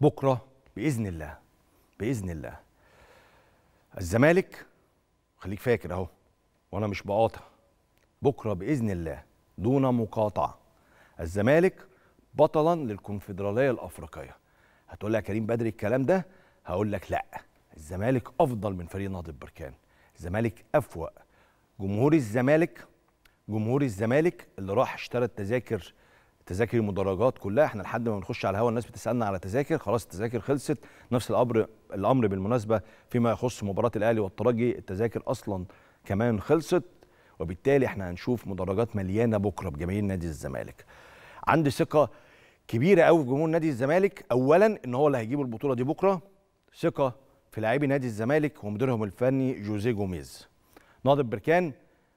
بكره باذن الله باذن الله الزمالك خليك فاكر اهو وانا مش بقاطع بكره باذن الله دون مقاطعه الزمالك بطلا للكونفدراليه الافريقيه هتقول لي يا كريم بدري الكلام ده هقول لك لا الزمالك افضل من فريق نهضه بركان الزمالك افوق جمهور الزمالك جمهور الزمالك اللي راح اشترى التذاكر تذاكر المدرجات كلها احنا لحد ما بنخش على الهواء الناس بتسالنا على تذاكر خلاص التذاكر خلصت نفس الامر الامر بالمناسبه فيما يخص مباراه الاهلي والترجي التذاكر اصلا كمان خلصت وبالتالي احنا هنشوف مدرجات مليانه بكره بجماهير نادي الزمالك عندي ثقه كبيره قوي في جمهور نادي الزمالك اولا ان هو اللي هيجيب البطوله دي بكره ثقه في لاعبي نادي الزمالك ومديرهم الفني جوزيه جوميز ناظر بركان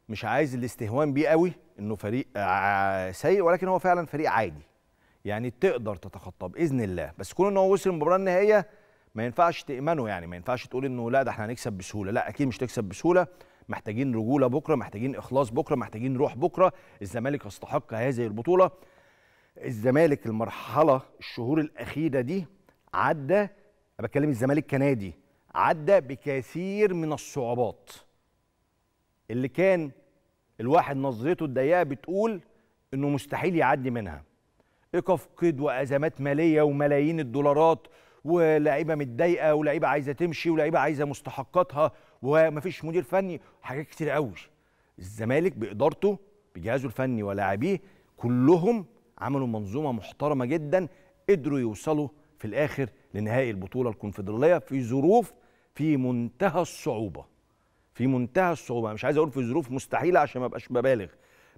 مش عايز الاستهوان بيه قوي انه فريق آه، آه، سيء ولكن هو فعلا فريق عادي يعني تقدر تتخطاه باذن الله بس كون ان هو وصل المباراه النهائيه ما ينفعش تامنه يعني ما ينفعش تقول انه لا ده احنا هنكسب بسهوله لا اكيد مش تكسب بسهوله محتاجين رجوله بكره محتاجين اخلاص بكره محتاجين روح بكره الزمالك يستحق هذه البطوله الزمالك المرحله الشهور الاخيره دي عدى انا بتكلم الزمالك كنادي عدى بكثير من الصعوبات اللي كان الواحد نظرته الضيقه بتقول انه مستحيل يعدي منها ايقاف قيد وازمات ماليه وملايين الدولارات ولاعيبه متضايقه ولاعيبه عايزه تمشي ولاعيبه عايزه مستحقاتها ومفيش مدير فني حاجات كتير قوي الزمالك بادارته بجهازه الفني ولاعبيه كلهم عملوا منظومه محترمه جدا قدروا يوصلوا في الاخر لنهائي البطوله الكونفدراليه في ظروف في منتهى الصعوبه في منتهى الصعوبه مش عايز اقول في ظروف مستحيله عشان ما ابقاش ببالغ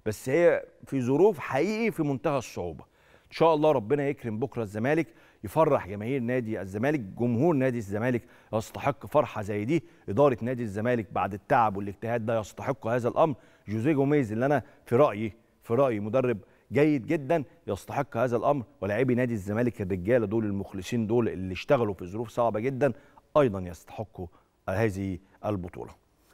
بس هي في ظروف حقيقي في منتهى الصعوبه ان شاء الله ربنا يكرم بكره الزمالك يفرح جماهير نادي الزمالك جمهور نادي الزمالك يستحق فرحه زي دي اداره نادي الزمالك بعد التعب والاجتهاد ده يستحق هذا الامر جوزيه جوميز اللي انا في رايي في رايي مدرب جيد جدا يستحق هذا الامر ولاعبي نادي الزمالك الرجاله دول المخلصين دول اللي اشتغلوا في ظروف صعبه جدا ايضا يستحقوا هذه البطوله